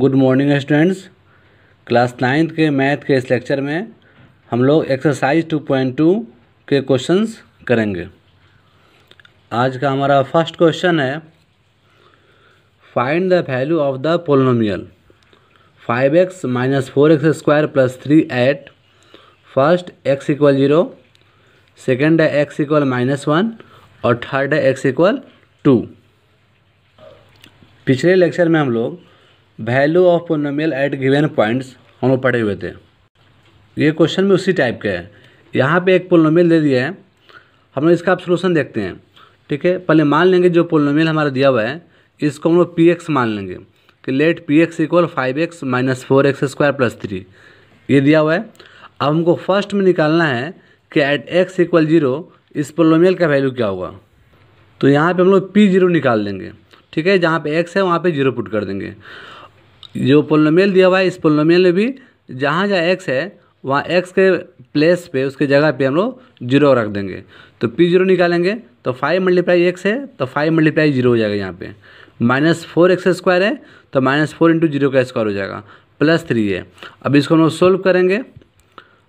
Good morning students class ninth के math के इस लेक्चर में हम लोग एक्सरसाइज टू पॉइंट टू के क्वेश्चंस करेंगे आज का हमारा फर्स्ट क्वेश्चन है find the value of the polynomial five x minus four x square plus three at first x equal zero second है एक्स इक्वल माइनस वन और third है x equal two पिछले लेक्चर में हम लोग value of polynomial at given points हम लोग पढ़े हुए थे ये क्वेश्चन भी उसी टाइप के है यहाँ पे एक पोलोमेल दे दिया है हम लोग इसका आप सोल्यूशन देखते हैं ठीक है पहले मान लेंगे जो पोलोमेल हमारा दिया हुआ है इसको हम लोग पी एक्स मान लेंगे कि let p x equal five x minus four x square plus three ये दिया हुआ है अब हमको फर्स्ट में निकालना है कि एट एक्स इक्वल जीरो इस पोलोमेल का वैल्यू क्या होगा तो यहाँ पे हम लोग पी जीरो निकाल लेंगे ठीक है जहाँ पे एक्स है वहाँ पे जीरो पुट कर देंगे जो पोलोमेल दिया हुआ है इस पोलोमेल में भी जहाँ जहाँ एक्स है वहाँ एक्स के प्लेस पे उसके जगह पे हम लोग जीरो रख देंगे तो पी जीरो निकालेंगे तो फाइव मल्टीप्लाई एक्स है तो फाइव मल्टीप्लाई जीरो हो जाएगा यहाँ पे माइनस फोर एक्स स्क्वायर है तो माइनस फोर इंटू जीरो का स्क्वायर हो जाएगा प्लस थ्री है अब इसको हम लोग सोल्व करेंगे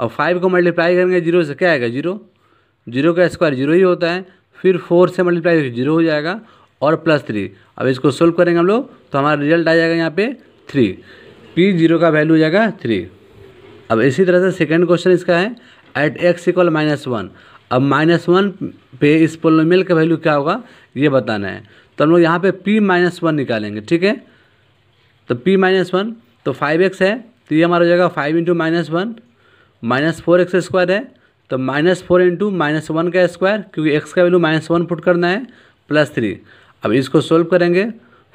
और फाइव को मल्टीप्लाई करेंगे जीरो से क्या आएगा जीरो जीरो का स्क्वायर जीरो ही होता है फिर फोर से मल्टीप्लाई जीरो हो जाएगा और प्लस थ्री अब इसको सोल्व करेंगे हम लोग तो हमारा रिजल्ट आ जाएगा यहाँ पर थ्री पी जीरो का वैल्यू हो जाएगा थ्री अब इसी तरह से सेकेंड क्वेश्चन इसका है at x equal minus one अब माइनस वन पे इस पोलोमेल का वैल्यू क्या होगा ये बताना है तो हम लोग यहाँ पे पी माइनस वन निकालेंगे ठीक है तो पी माइनस वन तो फाइव एक्स है तो ये हमारा हो जाएगा five into minus one minus four x square है तो minus four into minus one का स्क्वायर क्योंकि एक्स का वैल्यू माइनस वन पुट करना है प्लस थ्री अब इसको सोल्व करेंगे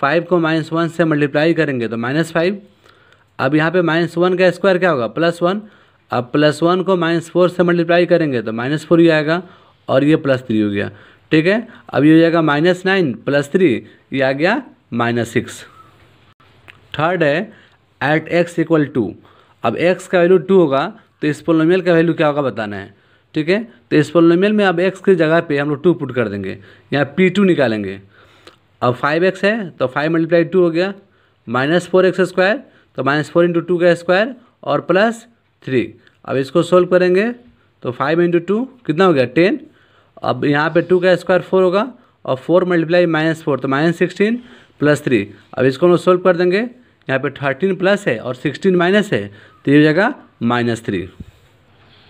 फाइव को माइनस वन से मल्टीप्लाई करेंगे तो माइनस फाइव अब यहाँ पे माइनस वन का स्क्वायर क्या होगा प्लस वन अब प्लस वन को माइनस फोर से मल्टीप्लाई करेंगे तो माइनस फोर ही आएगा और ये प्लस थ्री हो गया ठीक है अब ये हो जाएगा माइनस नाइन प्लस थ्री ये आ गया माइनस सिक्स थर्ड है एट एक्स इक्वल टू अब एक्स का वैल्यू टू होगा तो इस पोलोमियल का वैल्यू क्या होगा बताना है ठीक है तो इस पोलोमियल में अब एक्स की जगह पर हम लोग टू पुट कर देंगे यहाँ पी टू निकालेंगे अब फाइव एक्स है तो फाइव मल्टीप्लाई टू हो गया माइनस फोर एक्स स्क्वायर तो माइनस फोर इंटू टू का स्क्वायर और प्लस थ्री अब इसको सोल्व करेंगे तो फाइव इंटू टू कितना हो गया टेन अब यहाँ पे टू का स्क्वायर फोर होगा और फोर मल्टीप्लाई माइनस फोर तो माइनस सिक्सटीन प्लस थ्री अब इसको हम लोग सोल्व कर देंगे यहाँ पे थर्टीन प्लस है और सिक्सटीन माइनस है तो ये हो जाएगा माइनस थ्री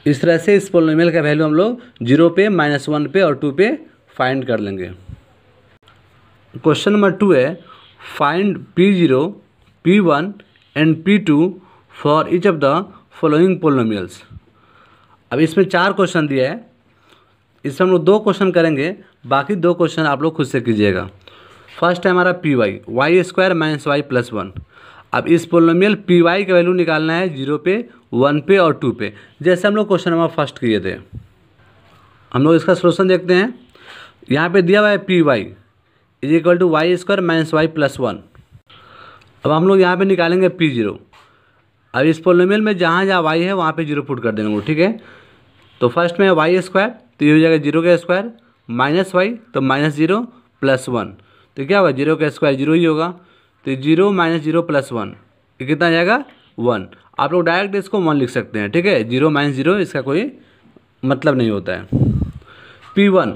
इस तरह से इस पोलोमेल का वैल्यू हम लोग जीरो पे माइनस वन पे और टू पे फाइंड कर लेंगे क्वेश्चन नंबर टू है find p zero P one and p two for each of the following polynomials अब इसमें चार क्वेश्चन दिया है इसमें हम लोग दो क्वेश्चन करेंगे बाकी दो क्वेश्चन आप लोग खुद से कीजिएगा फर्स्ट है हमारा p y y square minus y plus one अब इस पोलोमियल पी वाई का वैल्यू निकालना है जीरो पे वन पे और टू पे जैसे हम लोग क्वेश्चन नंबर फर्स्ट किए थे हम लोग इसका सोल्यूशन देखते हैं यहाँ पे दिया हुआ है p y is equal to y square minus y plus one अब हम लोग यहाँ पे निकालेंगे पी जीरो अब इस पोलोमियल में जहाँ जहाँ वाई है वहाँ पे जीरो पुट कर देंगे ठीक है तो फर्स्ट में वाई स्क्वायर तो ये हो जाएगा जीरो का स्क्वायर माइनस वाई तो माइनस जीरो प्लस वन तो क्या होगा जीरो का स्क्वायर जीरो ही होगा तो zero minus zero plus one ये कितना जाएगा वन आप लोग डायरेक्ट इसको वन लिख सकते हैं ठीक है जीरो माइनस जीरो इसका कोई मतलब नहीं होता है पी वन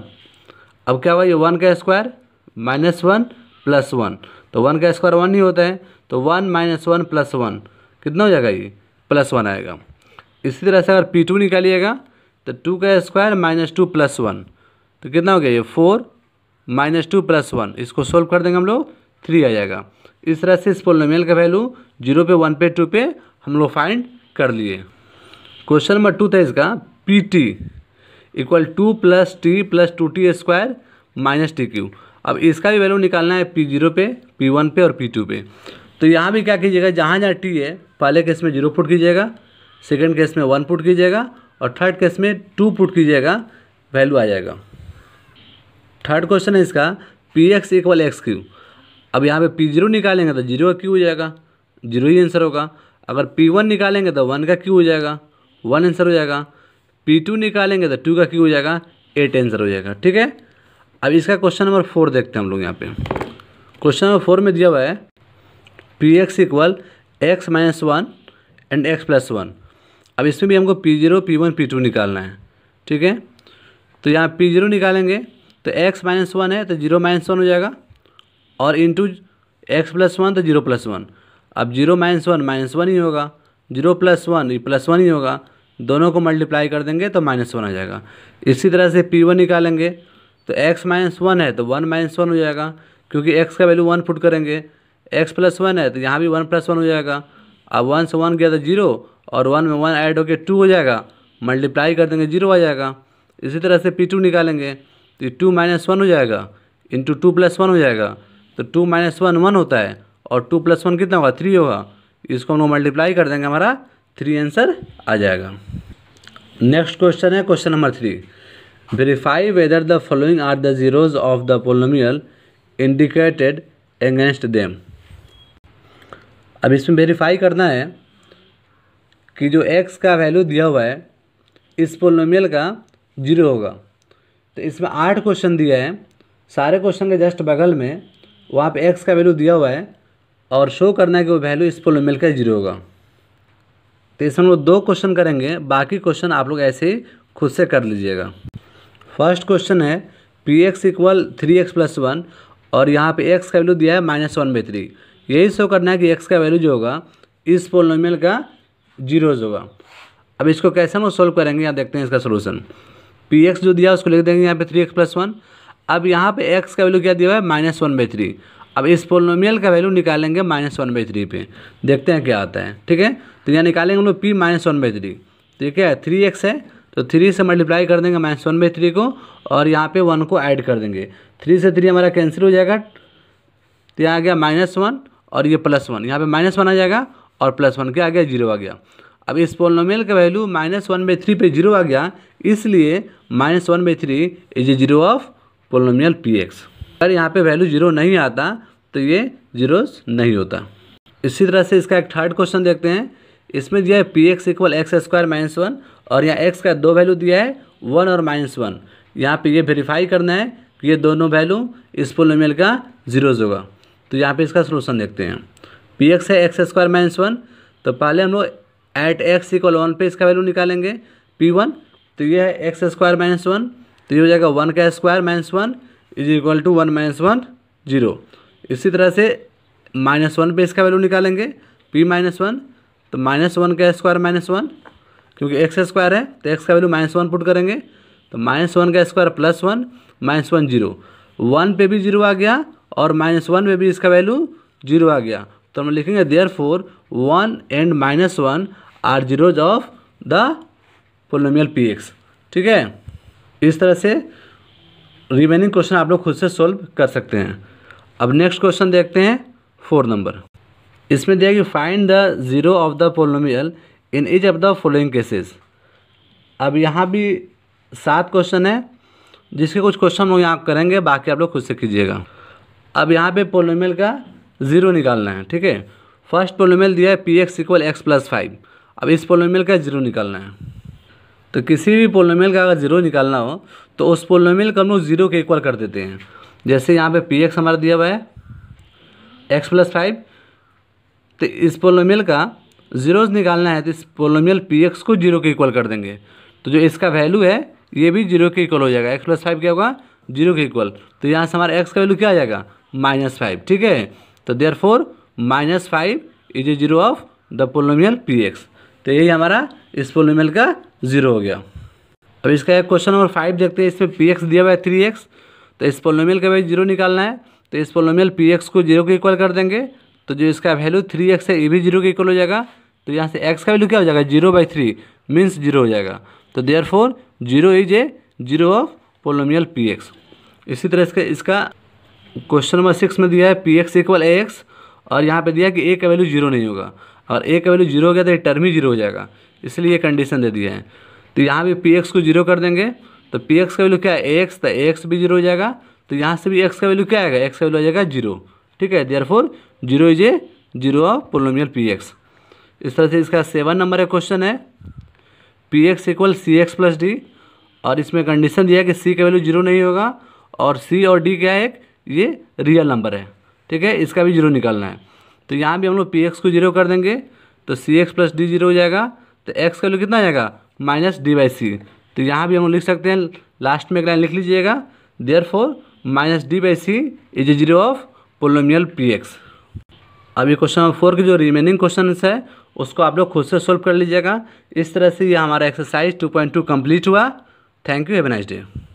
अब क्या हुआ ये वन का square minus one plus one तो वन का स्क्वायर वन ही होता है तो one minus one plus one कितना हो जाएगा ये प्लस वन आएगा इसी तरह से अगर पी टू निकालिएगा तो टू का square minus two plus one तो कितना हो गया ये four minus two plus one इसको सोल्व कर देंगे हम लोग थ्री आ जाएगा इस तरह से इस पोलोमेल का वैल्यू जीरो पे वन पे टू पे हम लोग फाइंड कर लिए क्वेश्चन नंबर टू था इसका P T equal to plus T plus two T square minus T cube अब इसका भी वैल्यू निकालना है पी जीरो पे पी वन पे और पी टू पे तो यहाँ भी क्या कीजिएगा जहाँ जहाँ टी है पहले केस में जीरो पुट कीजिएगा सेकेंड केस में वन पुट कीजिएगा और थर्ड केस में टू पुट कीजिएगा वैल्यू आ जाएगा थर्ड क्वेश्चन है इसका P x equal X cube अब यहाँ पे पी जीरो निकालेंगे तो जीरो का क्यू हो जाएगा जीरो ही आंसर होगा अगर पी वन निकालेंगे तो वन का क्यू हो जाएगा वन आंसर हो जाएगा पी टू निकालेंगे तो टू का क्यू हो जाएगा एट आंसर हो जाएगा ठीक है अब इसका क्वेश्चन नंबर फोर देखते हैं हम लोग यहाँ पे क्वेश्चन नंबर फोर में दिया हुआ है P x equal X minus one and X plus one अब इसमें भी हमको P zero P one P two निकालना है ठीक है तो यहाँ पी जीरो निकालेंगे तो एक्स माइनस वन है तो जीरो माइनस वन हो जाएगा और इंटू एक्स प्लस वन तो जीरो प्लस वन अब zero minus one minus one ही होगा जीरो प्लस वन ये प्लस वन ही होगा दोनों को मल्टीप्लाई कर देंगे तो माइनस वन आ जाएगा इसी तरह से पी वन निकालेंगे तो एक्स माइनस वन है तो वन माइनस वन हो जाएगा क्योंकि एक्स का वैल्यू वन फुट करेंगे एक्स प्लस वन है तो यहाँ भी वन प्लस वन हो जाएगा अब वन से वन गया तो जीरो और वन में वन ऐड होकर टू हो जाएगा मल्टीप्लाई कर देंगे जीरो आ जाएगा इसी तरह से पी टू निकालेंगे तो टू माइनस वन हो जाएगा इंटू टू प्लस वन हो जाएगा तो टू माइनस वन वन होता है और टू प्लस वन कितना होगा थ्री होगा इसको हम लोग मल्टीप्लाई कर देंगे हमारा थ्री आंसर आ जाएगा नेक्स्ट क्वेश्चन है question number three Verify whether the following are the zeros of the polynomial indicated against them. अब इसमें वेरीफाई करना है कि जो x का वैल्यू दिया हुआ है इस पोलोमियल का जीरो होगा तो इसमें आठ क्वेश्चन दिया है सारे क्वेश्चन के जस्ट बगल में वहाँ पे x का वैल्यू दिया हुआ है और शो करना है कि वो वैल्यू इस पोलोमियल का जीरो होगा तो इसमें वो दो क्वेश्चन करेंगे बाकी क्वेश्चन आप लोग ऐसे ही खुद से कर लीजिएगा फर्स्ट क्वेश्चन है P x equal three X plus one और यहाँ पे एक्स का वैल्यू दिया है माइनस वन बाई थ्री यही शो करना है कि एक्स का वैल्यू जो होगा इस पोलिनोमियल का जीरोज होगा अब इसको कैसे हम सोल्व करेंगे यहाँ देखते हैं इसका सोल्यूशन पी एक्स जो दिया उसको लिख देंगे यहाँ पे थ्री एक्स प्लस वन अब यहाँ पे एक्स का वैल्यू क्या दिया है माइनस वन बाई थ्री अब इस पोलोमियल का वैल्यू निकालेंगे माइनस वन बाई थ्री पे देखते हैं क्या आता है ठीक है तो यहाँ निकालेंगे हम लोग P minus one by three ठीक है थ्री एक्स है तो थ्री से मल्टीप्लाई कर देंगे माइनस वन बाई थ्री को और यहाँ पे वन को ऐड कर देंगे थ्री से थ्री हमारा कैंसिल हो जाएगा तो यहाँ आ गया माइनस वन और ये प्लस वन यहाँ पर माइनस वन आ जाएगा और प्लस वन के आ गया जीरो आ गया अब इस पोलोमेल का value minus one by three पे जीरो आ गया इसलिए minus one by three is a zero of polynomial P X अगर यहाँ पर वैल्यू जीरो नहीं आता तो ये जीरो नहीं होता इसी तरह से इसका एक थर्ड क्वेश्चन देखते हैं इसमें दिया है P x equal X square minus one और यहाँ एक्स का दो वैल्यू दिया है वन और माइनस वन यहाँ पर ये वेरीफाई करना है कि ये दोनों वैल्यू इस पोलोमेल का जीरोज होगा तो यहाँ पे इसका सोलूशन देखते हैं पी एक्स है एक्स स्क्वायर माइनस वन तो पहले हम लोग एट एक्स इक्वल वन पर इसका वैल्यू निकालेंगे पी वन तो ये है एक्स स्क्वायर माइनस वन तो ये हो जाएगा वन का square minus one is equal to one minus one zero इसी तरह से माइनस वन पर इसका वैल्यू निकालेंगे पी माइनस वन तो माइनस वन का स्क्वायर माइनस वन क्योंकि एक्स स्क्वायर है तो एक्स का वैल्यू माइनस वन पुट करेंगे तो माइनस वन का square plus one minus one zero one पे भी जीरो आ गया और माइनस वन में भी इसका वैल्यू जीरो आ गया तो हम लिखेंगे therefore one and minus one are zeros of the polynomial P X ठीक है इस तरह से रिमेनिंग क्वेश्चन आप लोग खुद से सोल्व कर सकते हैं अब नेक्स्ट क्वेश्चन देखते हैं फोर नंबर इसमें दिया कि find the zero of the polynomial in each of the following cases अब यहाँ भी सात क्वेश्चन है जिसके कुछ क्वेश्चन हम लोग यहाँ करेंगे बाकी आप लोग खुद से कीजिएगा अब यहाँ पे पोलोमेल का ज़ीरो निकालना है ठीक है फर्स्ट पोलोमेल दिया है P x equal X plus five अब इस पोलोमेल का ज़ीरो निकालना है तो किसी भी पोलोमेल का अगर ज़ीरो निकालना हो तो उस पोलोमेल को हम लोग ज़ीरो के इक्वल कर देते हैं जैसे यहाँ पे पी एक्स हमारा दिया हुआ है एक्स प्लस फाइव तो इस पोलोमेल का जीरोज निकालना है तो इस पोलोमियल पी एक्स को जीरो के इक्वल कर देंगे तो जो इसका वैल्यू है ये भी जीरो के इक्वल हो जाएगा एक्स प्लस फाइव क्या होगा जीरो के इक्वल तो यहाँ से हमारा एक्स का वैल्यू क्या आ जाएगा माइनस फाइव ठीक है तो therefore minus five is a zero of the polynomial P X तो यही हमारा इस पोलोमियल का जीरो हो गया अब इसका एक क्वेश्चन नंबर फाइव देखते हैं इसमें पी एक्स दिया हुआ है थ्री एक्स तो इस पोलोमियल का वैल्यू जीरो निकालना है तो इस पोलोमियल पी एक्स को जीरो के इक्वल कर देंगे तो जो इसका वैल्यू थ्री एक्स है ये भी जीरो के इक्वल हो जाएगा तो यहाँ से एक्स का वैल्यू क्या हो जाएगा zero by three means zero हो जाएगा तो therefore zero is a zero of polynomial P X इसी तरह इसका इसका क्वेश्चन नंबर सिक्स में दिया है P x equal A X और यहाँ पे दिया कि ए का वैल्यू जीरो नहीं होगा और ए का वैल्यू जीरो हो गया तो ये टर्म ही जीरो हो जाएगा इसलिए कंडीशन दे दिया है तो यहाँ भी पी एक्स को जीरो कर देंगे तो पी एक्स का वैल्यू क्या है ए एक्स तो ए एक्स भी जीरो हो जाएगा तो यहाँ से भी एक्स का वैल्यू क्या आएगा एक्स का वैल्यू आ जाएगा जीरो ठीक है therefore zero is a zero of polynomial P X इस तरह से इसका सेवन नंबर का क्वेश्चन है P x equal C X plus D और इसमें कंडीशन दिया है कि सी का वैल्यू जीरो नहीं होगा और सी और डी क्या है एक ये रियल नंबर है ठीक है इसका भी जीरो निकालना है तो यहाँ भी हम लोग पी एक्स को जीरो कर देंगे तो C X plus D zero हो जाएगा तो एक्स का वैल्यू कितना आ जाएगा माइनस डी बाई सी तो यहाँ भी हम लोग लिख सकते हैं लास्ट में एक लाइन लिख लीजिएगा therefore minus D by C is a zero of polynomial P X अभी क्वेश्चन नंबर फोर के जो रिमेनिंग क्वेश्चन है उसको आप लोग खुद से सोल्व कर लीजिएगा इस तरह से ये हमारा exercise two point two complete हुआ thank you have nice day